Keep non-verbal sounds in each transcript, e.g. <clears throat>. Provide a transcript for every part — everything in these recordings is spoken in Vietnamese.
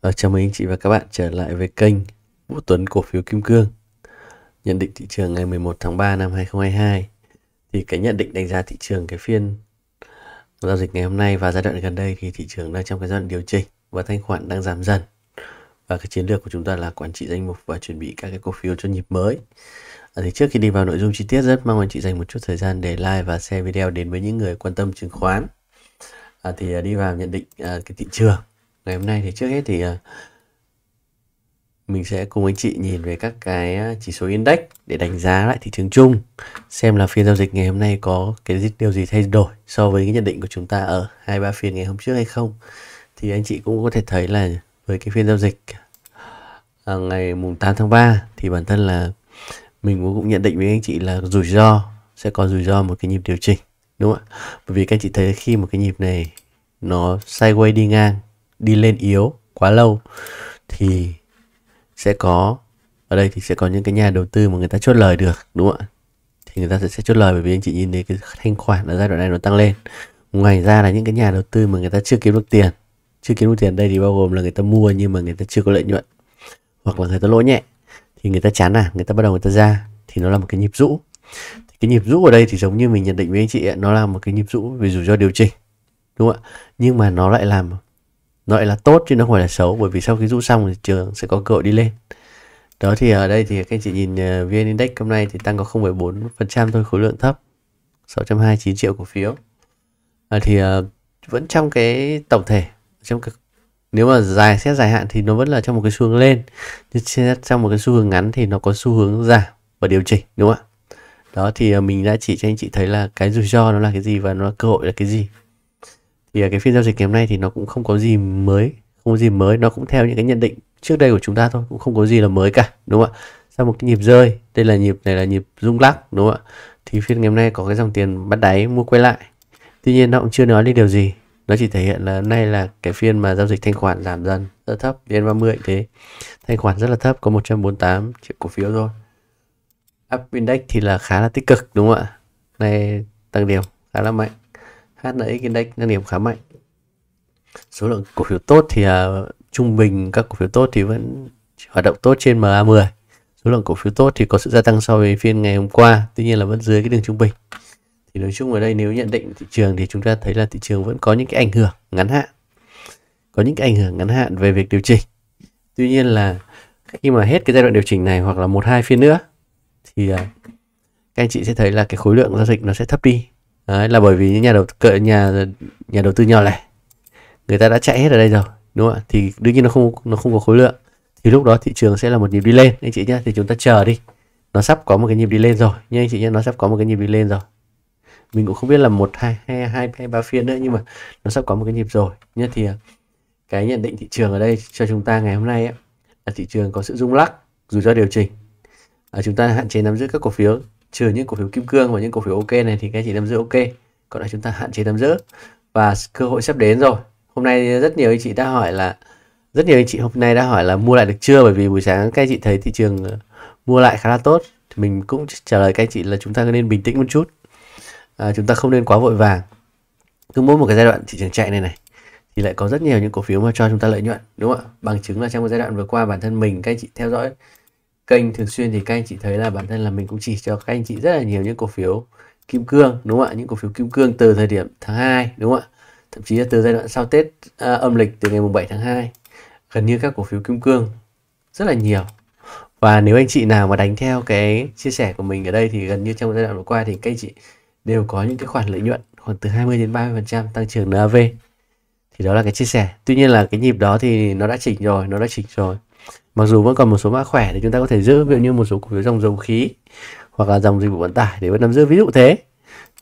Ờ, chào mừng anh chị và các bạn trở lại với kênh Vũ Tuấn Cổ phiếu Kim Cương. Nhận định thị trường ngày 11 tháng 3 năm 2022 thì cái nhận định đánh giá thị trường cái phiên giao dịch ngày hôm nay và giai đoạn gần đây thì thị trường đang trong cái giai đoạn điều chỉnh và thanh khoản đang giảm dần. Và cái chiến lược của chúng ta là quản trị danh mục và chuẩn bị các cái cổ phiếu cho nhịp mới. À, thì trước khi đi vào nội dung chi tiết rất mong anh chị dành một chút thời gian để like và share video đến với những người quan tâm chứng khoán. À, thì à, đi vào nhận định à, cái thị trường ngày hôm nay thì trước hết thì ờ, mình sẽ cùng anh chị nhìn về các cái ờ, chỉ số index để đánh giá lại thị trường chung xem là phiên giao dịch ngày hôm nay có cái điều gì thay đổi so với cái nhận định của chúng ta ở hai ba phiên ngày hôm trước hay không thì anh chị cũng có thể thấy là với cái phiên giao dịch ờ, ngày mùng 8 tháng 3 thì bản thân là mình cũng nhận định với anh chị là rủi ro sẽ có rủi ro một cái nhịp điều chỉnh đúng không ạ bởi vì các anh chị thấy khi một cái nhịp này nó sideways đi ngang đi lên yếu quá lâu thì sẽ có ở đây thì sẽ có những cái nhà đầu tư mà người ta chốt lời được đúng không ạ thì người ta sẽ, sẽ chốt lời bởi vì anh chị nhìn thấy cái thanh khoản ở giai đoạn này nó tăng lên ngoài ra là những cái nhà đầu tư mà người ta chưa kiếm được tiền chưa kiếm được tiền đây thì bao gồm là người ta mua nhưng mà người ta chưa có lợi nhuận hoặc là người ta lỗ nhẹ thì người ta chán à, người ta bắt đầu người ta ra thì nó là một cái nhịp rũ thì cái nhịp rũ ở đây thì giống như mình nhận định với anh chị ấy, nó là một cái nhịp rũ về rủi ro điều chỉnh đúng không ạ nhưng mà nó lại làm nó lại là tốt chứ nó không phải là xấu bởi vì sau khi rút xong thì trường sẽ có cơ hội đi lên đó thì ở đây thì các anh chị nhìn ờ, VN Index hôm nay thì tăng có 0,4% thôi khối lượng thấp 629 triệu cổ phiếu à, thì ờ, vẫn trong cái tổng thể trong cái, nếu mà dài xét dài hạn thì nó vẫn là trong một cái xu hướng lên nhưng xét trong một cái xu hướng ngắn thì nó có xu hướng giảm và điều chỉnh đúng không ạ đó thì mình đã chỉ cho anh chị thấy là cái rủi ro nó là cái gì và nó là cơ hội là cái gì thì à, cái phiên giao dịch ngày hôm nay thì nó cũng không có gì mới không có gì mới nó cũng theo những cái nhận định trước đây của chúng ta thôi cũng không có gì là mới cả đúng không ạ sau một cái nhịp rơi đây là nhịp này là nhịp rung lắc đúng không ạ thì phiên ngày hôm nay có cái dòng tiền bắt đáy mua quay lại tuy nhiên nó cũng chưa nói đi điều gì nó chỉ thể hiện là hôm nay là cái phiên mà giao dịch thanh khoản giảm dần rất thấp vn30 thế thanh khoản rất là thấp có 148 triệu cổ phiếu thôi up index thì là khá là tích cực đúng không ạ này tăng điểm khá là mạnh HNX Index đang điểm khá mạnh số lượng cổ phiếu tốt thì uh, trung bình các cổ phiếu tốt thì vẫn hoạt động tốt trên MA10 số lượng cổ phiếu tốt thì có sự gia tăng so với phiên ngày hôm qua tuy nhiên là vẫn dưới cái đường trung bình thì nói chung ở đây nếu nhận định thị trường thì chúng ta thấy là thị trường vẫn có những cái ảnh hưởng ngắn hạn có những cái ảnh hưởng ngắn hạn về việc điều chỉnh tuy nhiên là khi mà hết cái giai đoạn điều chỉnh này hoặc là một hai phiên nữa thì uh, các anh chị sẽ thấy là cái khối lượng giao dịch nó sẽ thấp đi đấy là bởi vì những nhà đầu cỡ nhà nhà đầu tư nhỏ lẻ người ta đã chạy hết ở đây rồi đúng không ạ thì đương nhiên nó không nó không có khối lượng thì lúc đó thị trường sẽ là một nhịp đi lên anh chị nhé thì chúng ta chờ đi nó sắp có một cái nhịp đi lên rồi nha anh chị nhé nó sắp có một cái nhịp đi lên rồi mình cũng không biết là một hai hai hai hay ba phiên nữa nhưng mà nó sắp có một cái nhịp rồi nhé thì à, cái nhận định thị trường ở đây cho chúng ta ngày hôm nay ấy, là thị trường có sự rung lắc rủi ro điều chỉnh à, chúng ta hạn chế nắm giữ các cổ phiếu trừ những cổ phiếu kim cương và những cổ phiếu ok này thì các chị nắm giữ ok còn lại chúng ta hạn chế nắm giữ và cơ hội sắp đến rồi hôm nay rất nhiều anh chị đã hỏi là rất nhiều anh chị hôm nay đã hỏi là mua lại được chưa bởi vì buổi sáng các anh chị thấy thị trường ờ, mua lại khá là tốt thì mình cũng trả lời các anh chị là chúng ta nên bình tĩnh một chút à, chúng ta không nên quá vội vàng cứ mỗi một cái giai đoạn thị trường chạy này này thì lại có rất nhiều những cổ phiếu mà cho chúng ta lợi nhuận đúng không ạ bằng chứng là trong một giai đoạn vừa qua bản thân mình các anh chị theo dõi kênh thường xuyên thì các anh chị thấy là bản thân là mình cũng chỉ cho các anh chị rất là nhiều những cổ phiếu kim cương đúng không ạ những cổ phiếu kim cương từ thời điểm tháng 2 đúng không ạ thậm chí là từ giai đoạn sau Tết à, âm lịch từ ngày mùng 7 tháng 2 gần như các cổ phiếu kim cương rất là nhiều và nếu anh chị nào mà đánh theo cái chia sẻ của mình ở đây thì gần như trong giai đoạn vừa qua thì các anh chị đều có những cái khoản lợi nhuận khoảng từ 20 đến 30 phần trăm tăng trưởng NAV thì đó là cái chia sẻ tuy nhiên là cái nhịp đó thì nó đã chỉnh rồi nó đã chỉnh rồi mặc dù vẫn còn một số mã khỏe thì chúng ta có thể giữ ví dụ như một số cổ phiếu dòng dầu khí hoặc là dòng dịch vụ vận tải để vẫn nắm giữ ví dụ thế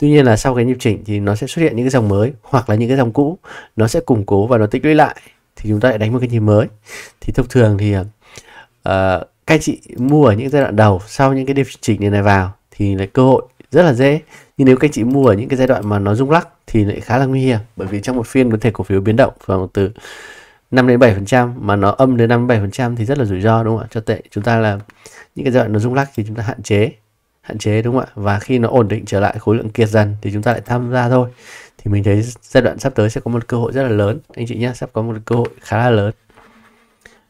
tuy nhiên là sau cái nhịp chỉnh thì nó sẽ xuất hiện những cái dòng mới hoặc là những cái dòng cũ nó sẽ củng cố và nó tích lũy lại thì chúng ta lại đánh một cái nhịp mới thì thông thường thì uh, các chị mua ở những giai đoạn đầu sau những cái điều chỉnh này, này vào thì là cơ hội rất là dễ nhưng nếu các chị mua ở những cái giai đoạn mà nó rung lắc thì lại khá là nguy hiểm bởi vì trong một phiên có thể cổ phiếu biến động khoảng từ 5 đến 7% mà nó âm đến 5 đến 7% thì rất là rủi ro đúng không ạ cho tệ chúng ta là những cái giai đoạn nó rung lắc thì chúng ta hạn chế hạn chế đúng không ạ và khi nó ổn định trở lại khối lượng kiệt dần thì chúng ta lại tham gia thôi thì mình thấy giai đoạn sắp tới sẽ có một cơ hội rất là lớn anh chị nhé sắp có một cơ hội khá là lớn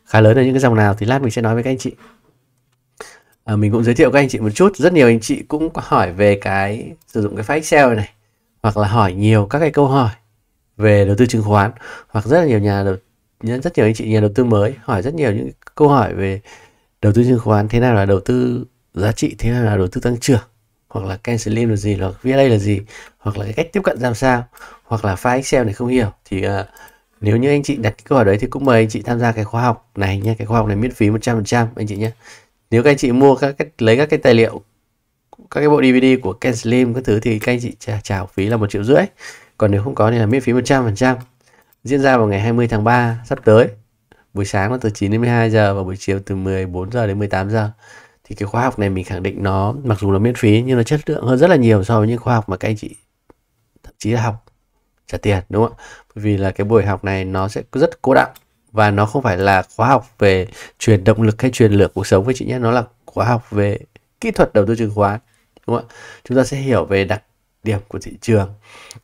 khá lớn là những cái dòng nào thì lát mình sẽ nói với các anh chị à, mình cũng giới thiệu các anh chị một chút rất nhiều anh chị cũng có hỏi về cái sử dụng cái file Excel này hoặc là hỏi nhiều các cái câu hỏi về đầu tư chứng khoán hoặc rất là nhiều nhà đầu nhận rất nhiều anh chị nhà đầu tư mới hỏi rất nhiều những câu hỏi về đầu tư chứng khoán thế nào là đầu tư giá trị thế nào là đầu tư tăng trưởng hoặc là Ken Slim là gì hoặc VLA là gì hoặc là cái cách tiếp cận làm sao hoặc là file Excel này không hiểu thì uh, nếu như anh chị đặt câu hỏi đấy thì cũng mời anh chị tham gia cái khóa học này nhé cái khóa học này miễn phí 100% anh chị nhé nếu các anh chị mua các cái, lấy các cái tài liệu các cái bộ DVD của Ken Slim các thứ thì các anh chị trả, trả phí là một triệu rưỡi còn nếu không có thì là miễn phí 100% diễn ra vào ngày 20 tháng 3 sắp tới buổi sáng là từ 9 đến 12 giờ và buổi chiều từ 14 giờ đến 18 giờ thì cái khóa học này mình khẳng định nó mặc dù là miễn phí nhưng nó chất lượng hơn rất là nhiều so với những khóa học mà các anh chị thậm chí là học trả tiền đúng không ạ bởi vì là cái buổi học này nó sẽ rất cố đọng và nó không phải là khóa học về truyền động lực hay truyền lửa cuộc sống với chị nhé nó là khóa học về kỹ thuật đầu tư chứng khoán đúng không ạ chúng ta sẽ hiểu về đặc điểm của thị trường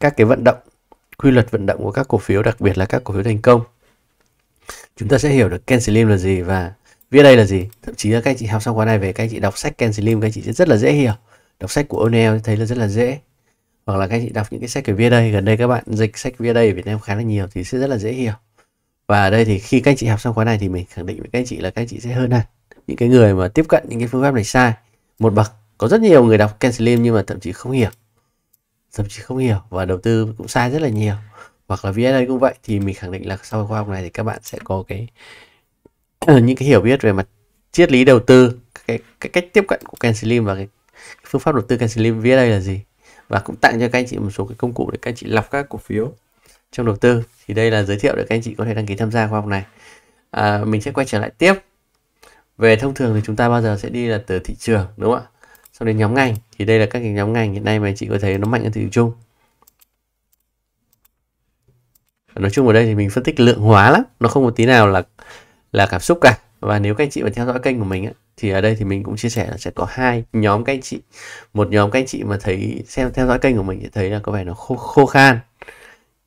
các cái vận động quy luật vận động của các cổ phiếu đặc biệt là các cổ phiếu thành công chúng ta sẽ hiểu được Ken Slim là gì và viết đây là gì thậm chí là các anh chị học xong khóa này về các anh chị đọc sách Ken Slim các anh chị sẽ rất là dễ hiểu đọc sách của O'Neill thấy là rất là dễ hoặc là các anh chị đọc những cái sách của viết đây gần đây các bạn dịch sách viết đây ở Việt Nam khá là nhiều thì sẽ rất là dễ hiểu và ở đây thì khi các anh chị học xong khóa này thì mình khẳng định với các anh chị là các anh chị sẽ hơn hẳn những cái người mà tiếp cận những cái phương pháp này sai một bậc có rất nhiều người đọc Ken Slim nhưng mà thậm chí không hiểu thậm chí không hiểu và đầu tư cũng sai rất là nhiều hoặc là VNA cũng vậy thì mình khẳng định là sau khóa học này thì các bạn sẽ có cái ờ, những cái hiểu biết về mặt triết lý đầu tư cái, cái cách tiếp cận của Ken Slim và cái, phương pháp đầu tư Ken Slim VNA là gì và cũng tặng cho các anh chị một số cái công cụ để các anh chị lọc các cổ phiếu trong đầu tư thì đây là giới thiệu để các anh chị có thể đăng ký tham gia khóa học này à, mình sẽ quay trở lại tiếp về thông thường thì chúng ta bao giờ sẽ đi là từ thị trường đúng không ạ xong đến nhóm ngành thì đây là các cái nhóm ngành hiện nay mà chị có thấy nó mạnh ở thị trường chung nói chung ở đây thì mình phân tích lượng hóa lắm nó không một tí nào là là cảm xúc cả và nếu các anh chị mà theo dõi kênh của mình ấy, thì ở đây thì mình cũng chia sẻ là sẽ có hai nhóm các anh chị một nhóm các anh chị mà thấy xem theo dõi kênh của mình thì thấy là có vẻ nó khô, khô khan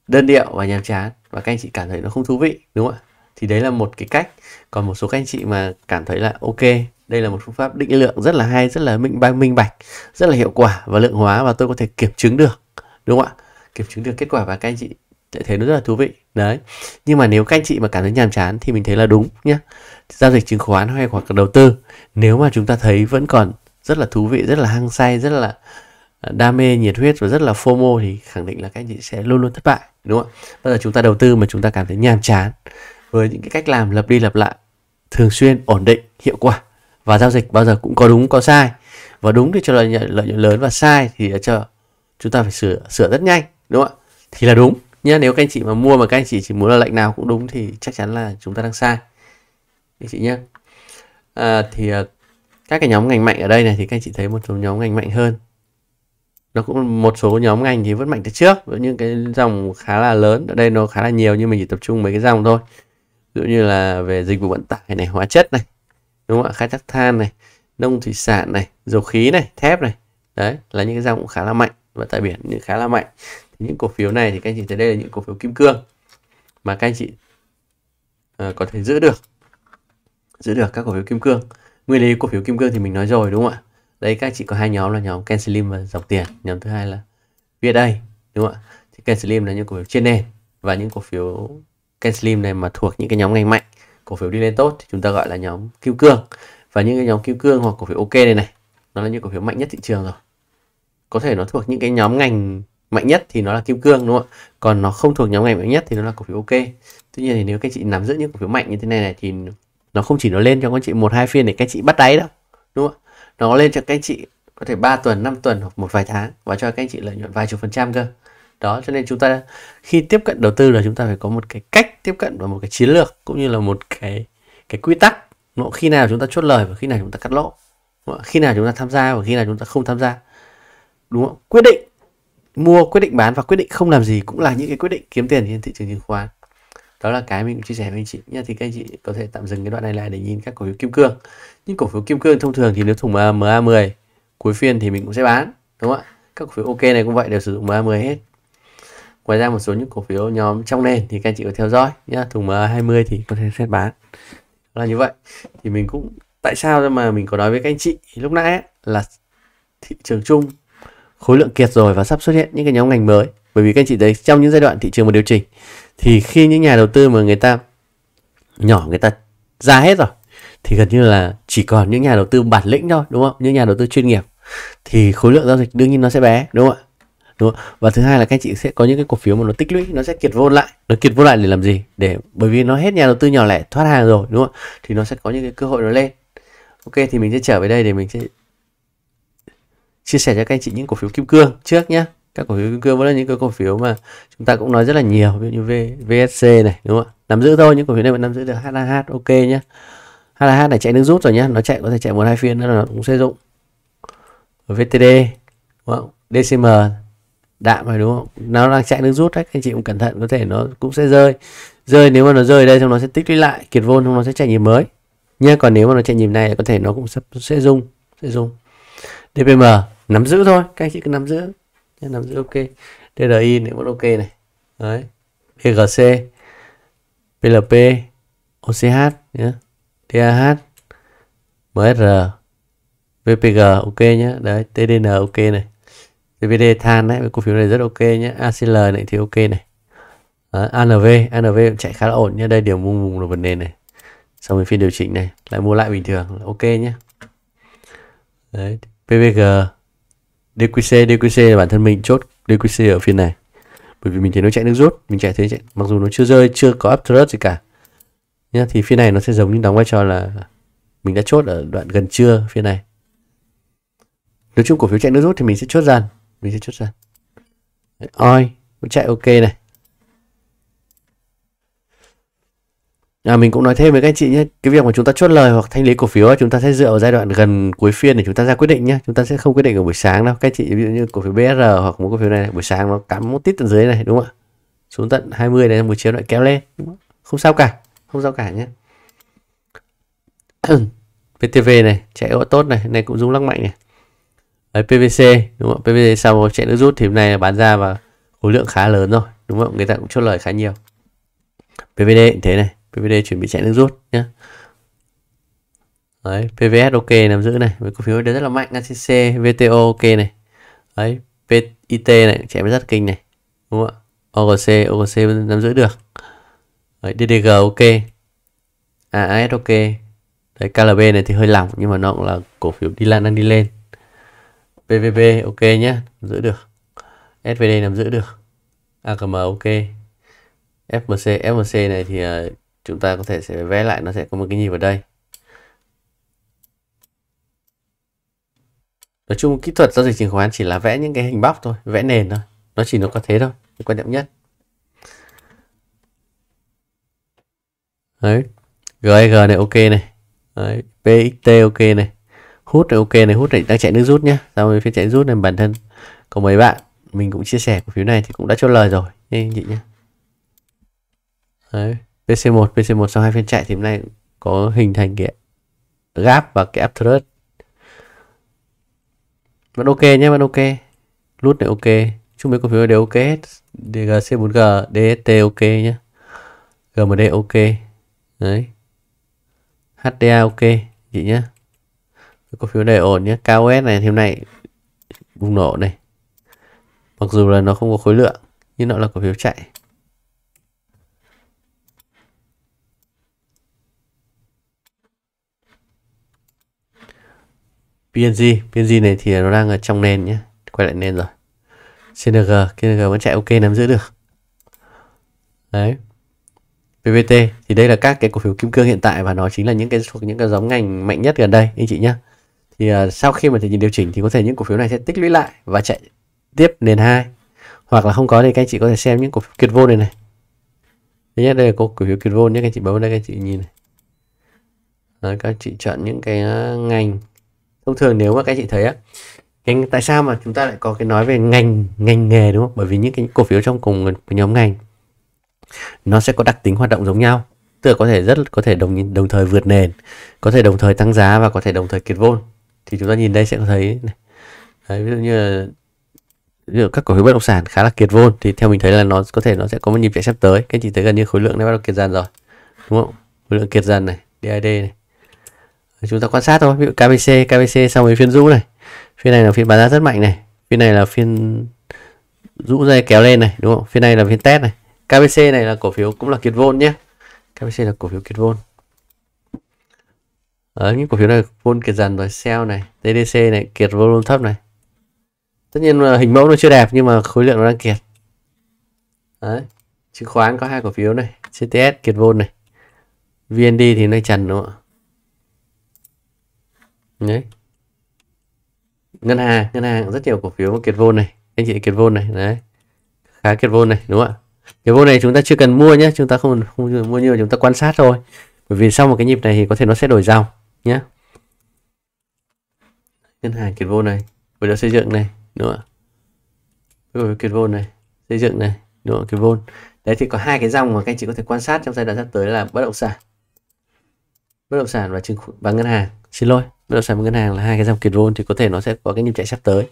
đơn điệu và nhàm chán và các anh chị cảm thấy nó không thú vị đúng không ạ thì đấy là một cái cách còn một số các anh chị mà cảm thấy là ok đây là một phương pháp định lượng rất là hay rất là minh bạch minh bạch rất là hiệu quả và lượng hóa và tôi có thể kiểm chứng được đúng không ạ kiểm chứng được kết quả và các anh chị sẽ thấy nó rất là thú vị đấy nhưng mà nếu các anh chị mà cảm thấy nhàm chán thì mình thấy là đúng nhé giao dịch chứng khoán hay hoặc đầu tư nếu mà chúng ta thấy vẫn còn rất là thú vị rất là hăng say rất là à, đam mê nhiệt huyết và rất là fomo thì khẳng định là các anh chị sẽ luôn luôn thất bại đúng không ạ bây giờ chúng ta đầu tư mà chúng ta cảm thấy nhàm chán với những cái cách làm lặp đi lặp lại thường xuyên ổn định hiệu quả và giao dịch bao giờ cũng có đúng có sai và đúng thì cho lợi nhuận lợi nhuận lớn và sai thì cho chúng ta phải sửa sửa rất nhanh đúng không ạ thì là đúng nhá nếu các anh chị mà mua mà các anh chị chỉ muốn là lệnh nào cũng đúng thì chắc chắn là chúng ta đang sai anh chị nhé à, thì à, các cái nhóm ngành mạnh ở đây này thì các anh chị thấy một số nhóm ngành mạnh hơn nó cũng một số nhóm ngành thì vẫn mạnh từ trước với những cái dòng khá là lớn ở đây nó khá là nhiều nhưng mình chỉ tập trung mấy cái dòng thôi ví dụ như là về dịch vụ vận tải này hóa chất này đúng không ạ khai thác than này nông thủy sản này dầu khí này thép này đấy là những cái dòng cũng khá là mạnh và tại biển những khá là mạnh thì những cổ phiếu này thì các anh chị thấy đây là những cổ phiếu kim cương mà các anh chị uh, có thể giữ được giữ được các cổ phiếu kim cương nguyên lý cổ phiếu kim cương thì mình nói rồi đúng không ạ Đây các anh chị có hai nhóm là nhóm Ken Slim và dòng tiền nhóm thứ hai là VSA đúng không ạ thì Ken Slim là những cổ phiếu trên nền và những cổ phiếu Ken Slim này mà thuộc những cái nhóm ngành mạnh cổ phiếu đi lên tốt thì chúng ta gọi là nhóm kim cương và những cái nhóm kim cương hoặc cổ phiếu ok này này nó là những cổ phiếu mạnh nhất thị trường rồi có thể nó thuộc những cái nhóm ngành mạnh nhất thì nó là kim cương đúng không ạ còn nó không thuộc nhóm ngành mạnh nhất thì nó là cổ phiếu ok tuy nhiên thì nếu các chị nắm giữ những cổ phiếu mạnh như thế này này thì nó không chỉ nó lên cho các chị một hai phiên để các chị bắt đáy đâu đúng không ạ nó lên cho các chị có thể 3 tuần 5 tuần hoặc một vài tháng và cho các anh chị lợi nhuận vài chục phần trăm cơ đó cho nên chúng ta khi tiếp cận đầu tư là chúng ta phải có một cái cách tiếp cận và một cái chiến lược cũng như là một cái cái quy tắc đúng khi nào chúng ta chốt lời và khi nào chúng ta cắt lỗ khi nào chúng ta tham gia và khi nào chúng ta không tham gia đúng không quyết định mua quyết định bán và quyết định không làm gì cũng là những cái quyết định kiếm tiền trên thị trường chứng khoán đó là cái mình chia sẻ với anh chị nha thì các anh chị có thể tạm dừng cái đoạn này lại để nhìn các cổ phiếu kim cương nhưng cổ phiếu kim cương thông thường thì nếu thùng MA10 cuối phiên thì mình cũng sẽ bán đúng không ạ các cổ phiếu ok này cũng vậy đều sử dụng MA10 hết Ngoài ra một số những cổ phiếu nhóm trong nền thì các anh chị có theo dõi nhá, thùng 20 thì có thể xét bán. là như vậy. Thì mình cũng tại sao mà mình có nói với các anh chị lúc nãy là thị trường chung khối lượng kiệt rồi và sắp xuất hiện những cái nhóm ngành mới. Bởi vì các anh chị thấy trong những giai đoạn thị trường mà điều chỉnh thì khi những nhà đầu tư mà người ta nhỏ người ta ra hết rồi thì gần như là chỉ còn những nhà đầu tư bản lĩnh thôi đúng không những nhà đầu tư chuyên nghiệp thì khối lượng giao dịch đương nhiên nó sẽ bé đúng không ạ đúng không? và thứ hai là các anh chị sẽ có những cái cổ phiếu mà nó tích lũy nó sẽ kiệt vô lại nó kiệt vô lại để làm gì để bởi vì nó hết nhà đầu tư nhỏ lẻ thoát hàng rồi đúng không thì nó sẽ có những cái cơ hội nó lên ok thì mình sẽ trở về đây để mình sẽ chia sẻ cho các anh chị những cổ phiếu kim cương trước nhé các cổ phiếu kim cương vẫn là những cái cổ phiếu mà chúng ta cũng nói rất là nhiều ví dụ như v, VSC này đúng không nắm giữ thôi những cổ phiếu này vẫn nắm giữ được hh, ok nhé hh này chạy nước rút rồi nhé nó chạy có thể chạy một hai phiên nữa là nó cũng sẽ dụng VTD đúng không? DCM đạm phải đúng không nó đang chạy nước rút đấy anh chị cũng cẩn thận có thể nó cũng sẽ rơi rơi nếu mà nó rơi đây xong nó sẽ tích lũy lại kiệt vôn xong nó sẽ chạy nhịp mới nhé còn nếu mà nó chạy nhịp này có thể nó cũng sẽ, sẽ rung sẽ rung DPM nắm giữ thôi các anh chị cứ nắm giữ nắm giữ ok DRI nếu vẫn ok này đấy PGC PLP OCH nhé TAH MSR, VPG ok nhé đấy TDN ok này VVD than đấy cổ phiếu này rất ok nhé ACL này thì ok này à, ANV ANV chạy khá là ổn nhé đây điểm vùng vùng là vấn đề này xong rồi phiên điều chỉnh này lại mua lại bình thường ok nhé đấy PVG DQC DQC là bản thân mình chốt DQC ở phiên này bởi vì mình thấy nó chạy nước rút mình chạy thế. chạy mặc dù nó chưa rơi chưa có uptrend gì cả nhá thì phiên này nó sẽ giống như đóng vai trò là mình đã chốt ở đoạn gần trưa phiên này Nói chung cổ phiếu chạy nước rút thì mình sẽ chốt dần mình sẽ chốt ra oi cũng chạy ok này À, mình cũng nói thêm với các anh chị nhé cái việc mà chúng ta chốt lời hoặc thanh lý cổ phiếu chúng ta sẽ dựa vào giai đoạn gần cuối phiên để chúng ta ra quyết định nhé chúng ta sẽ không quyết định ở buổi sáng đâu các anh chị ví dụ như cổ phiếu BR hoặc một cổ phiếu này buổi sáng nó cắm một tít tận dưới này đúng không ạ xuống tận 20 này buổi chiều lại kéo lên đúng không? không sao cả không sao cả nhé <clears throat> VTV này chạy tốt này này cũng rung lắc mạnh này đấy PVC đúng không PVC sau chạy nước rút thì hôm nay là bán ra và khối lượng khá lớn rồi đúng không người ta cũng chốt lời khá nhiều PVD cũng thế này PVD chuẩn bị chạy nước rút nhé đấy PVS ok nằm giữ này với cổ phiếu đấy rất là mạnh ACC VTO ok này đấy PIT này chạy mới rất kinh này đúng không ạ OGC OGC nắm giữ được đấy, DDG ok as ok đấy KLB này thì hơi lỏng nhưng mà nó cũng là cổ phiếu đi lên đang đi lên PVP ok nhé giữ được SVD nắm giữ được AKM ok FMC FMC này thì uh, chúng ta có thể sẽ vẽ lại nó sẽ có một cái nhịp vào đây nói chung kỹ thuật giao dịch chứng khoán chỉ là vẽ những cái hình bóc thôi vẽ nền thôi nó chỉ nó có thế thôi quan trọng nhất đấy GAG này ok này đấy, PXT ok này hút thì ok này hút này đang chạy nước rút nhá sau rồi phía chạy rút này bản thân có mấy bạn mình cũng chia sẻ cổ phiếu này thì cũng đã chốt lời rồi nhé anh chị nhé đấy PC1 PC1 sau hai phiên chạy thì hôm nay có hình thành cái gap và cái uptrend vẫn ok nhé vẫn ok lút này ok chung mấy cổ phiếu đều ok hết DGC4G DST ok nhé GMD ok đấy HDA ok chị nhé cổ phiếu này ổn nhé KOS này thì hôm nay bùng nổ này mặc dù là nó không có khối lượng nhưng nó là cổ phiếu chạy PNG, PNG này thì nó đang ở trong nền nhé quay lại nền rồi CNG, CNG vẫn chạy ok nắm giữ được đấy PVT thì đây là các cái cổ phiếu kim cương hiện tại và nó chính là những cái thuộc những cái giống ngành mạnh nhất gần đây anh chị nhé thì uh, sau khi mà thị trường điều chỉnh thì có thể những cổ phiếu này sẽ tích lũy lại và chạy tiếp nền hai hoặc là không có thì các anh chị có thể xem những cổ phiếu kiệt vô này này thứ nhất đây là cổ phiếu kiệt vô nhé các anh chị bấm đây các anh chị nhìn này Đó, các anh chị chọn những cái à, ngành thông thường nếu mà các anh chị thấy á cái, tại sao mà chúng ta lại có cái nói về ngành ngành nghề đúng không bởi vì những cái cổ phiếu trong cùng nhóm ngành nó sẽ có đặc tính hoạt động giống nhau tức là có thể rất có thể đồng đồng thời vượt nền có thể đồng thời tăng giá và có thể đồng thời kiệt vôn thì chúng ta nhìn đây sẽ có thấy này. Đấy, ví dụ như là ví dụ các cổ phiếu bất động sản khá là kiệt vôn thì theo mình thấy là nó có thể nó sẽ có một nhịp chạy sắp tới các anh chị thấy gần như khối lượng nó bắt đầu kiệt dần rồi đúng không khối lượng kiệt dần này DID này chúng ta quan sát thôi ví dụ KBC KBC sau mấy phiên rũ này phiên này là phiên bán ra rất mạnh này phiên này là phiên rũ dây kéo lên này đúng không phiên này là phiên test này KBC này là cổ phiếu cũng là kiệt vôn nhé KBC là cổ phiếu kiệt vôn ở những cổ phiếu này Vol kiệt dần rồi Sell này TDC này kiệt volume thấp này tất nhiên là hình mẫu nó chưa đẹp nhưng mà khối lượng nó đang kiệt Đấy. chứng khoán có hai cổ phiếu này CTS kiệt vôn này VND thì nó trần đúng không ạ đấy ngân hàng ngân hàng rất nhiều cổ phiếu kiệt vôn này anh chị kiệt vôn này đấy khá kiệt vôn này đúng không ạ kiệt vôn này chúng ta chưa cần mua nhé chúng ta không không mua nhiều chúng ta quan sát thôi bởi vì sau một cái nhịp này thì có thể nó sẽ đổi dòng nhé ngân hàng kiệt vô này với đó xây dựng này đúng nữa rồi kiệt vô này xây dựng này đúng không kiệt vô đấy thì có hai cái dòng mà các anh chị có thể quan sát trong giai đoạn sắp tới là bất động sản bất động sản và chứng và ngân hàng xin lỗi bất động sản và ngân hàng là hai cái dòng kiệt vô thì có thể nó sẽ có cái nhịp chạy sắp tới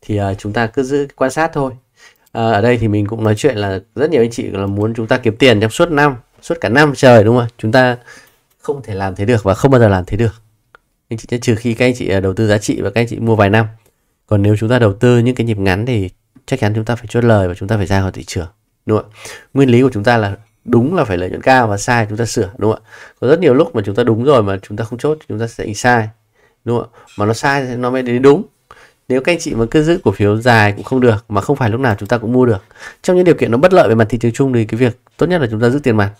thì uh, chúng ta cứ giữ quan sát thôi uh, ở đây thì mình cũng nói chuyện là rất nhiều anh chị là muốn chúng ta kiếm tiền trong suốt năm suốt cả năm trời đúng không ạ chúng ta không thể làm thế được và không bao giờ làm thế được anh chị trừ khi các anh chị đầu tư giá trị và các anh chị mua vài năm còn nếu chúng ta đầu tư những cái nhịp ngắn thì chắc chắn chúng ta phải chốt lời và chúng ta phải ra khỏi thị trường đúng không ạ nguyên lý của chúng ta là đúng là phải lợi nhuận cao và sai chúng ta sửa đúng không ạ có rất nhiều lúc mà chúng ta đúng rồi mà chúng ta không chốt chúng ta sẽ sai đúng không ạ mà nó sai thì nó mới đến đúng nếu các anh chị mà cứ giữ cổ phiếu dài cũng không được mà không phải lúc nào chúng ta cũng mua được trong những điều kiện nó bất lợi về mặt thị trường chung thì cái việc tốt nhất là chúng ta giữ tiền mặt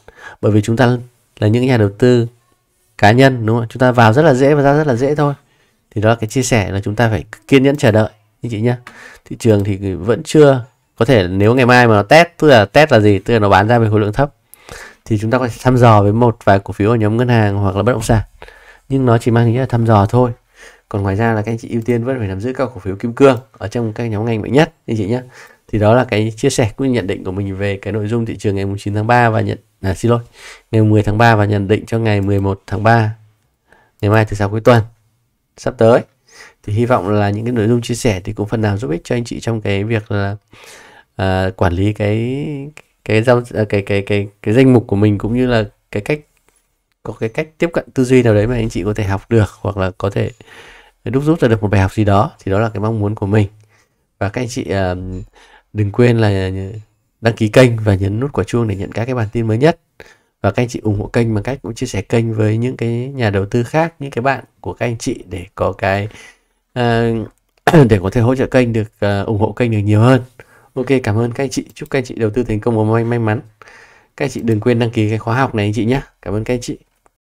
bởi vì chúng ta là những nhà đầu tư cá nhân đúng không chúng ta vào rất là dễ và ra rất là dễ thôi thì đó là cái chia sẻ là chúng ta phải kiên nhẫn chờ đợi như chị nhá thị trường thì vẫn chưa có thể nếu ngày mai mà nó test tức là test là gì tức là nó bán ra với khối lượng thấp thì chúng ta có thể thăm dò với một vài cổ phiếu ở nhóm ngân hàng hoặc là bất động sản nhưng nó chỉ mang nghĩa là thăm dò thôi còn ngoài ra là các anh chị ưu tiên vẫn phải nắm giữ các cổ phiếu kim cương ở trong các nhóm ngành mạnh nhất anh chị nhé thì đó là cái chia sẻ cũng như nhận định của mình về cái nội dung thị trường ngày 9 tháng 3 và nhận à, xin lỗi ngày 10 tháng 3 và nhận định cho ngày 11 tháng 3 ngày mai thứ sáu cuối tuần sắp tới thì hy vọng là những cái nội dung chia sẻ thì cũng phần nào giúp ích cho anh chị trong cái việc là à, quản lý cái cái giao cái à, cái cái cái, cái danh mục của mình cũng như là cái cách có cái cách tiếp cận tư duy nào đấy mà anh chị có thể học được hoặc là có thể đúc rút ra được một bài học gì đó thì đó là cái mong muốn của mình và các anh chị uh, đừng quên là đăng ký kênh và nhấn nút quả chuông để nhận các cái bản tin mới nhất và các anh chị ủng hộ kênh bằng cách cũng chia sẻ kênh với những cái nhà đầu tư khác những cái bạn của các anh chị để có cái uh, <clears throat> để có thể hỗ trợ kênh được uh, ủng hộ kênh được nhiều hơn ok cảm ơn các anh chị chúc các anh chị đầu tư thành công và may may mắn các anh chị đừng quên đăng ký cái khóa học này anh chị nhé cảm ơn các anh chị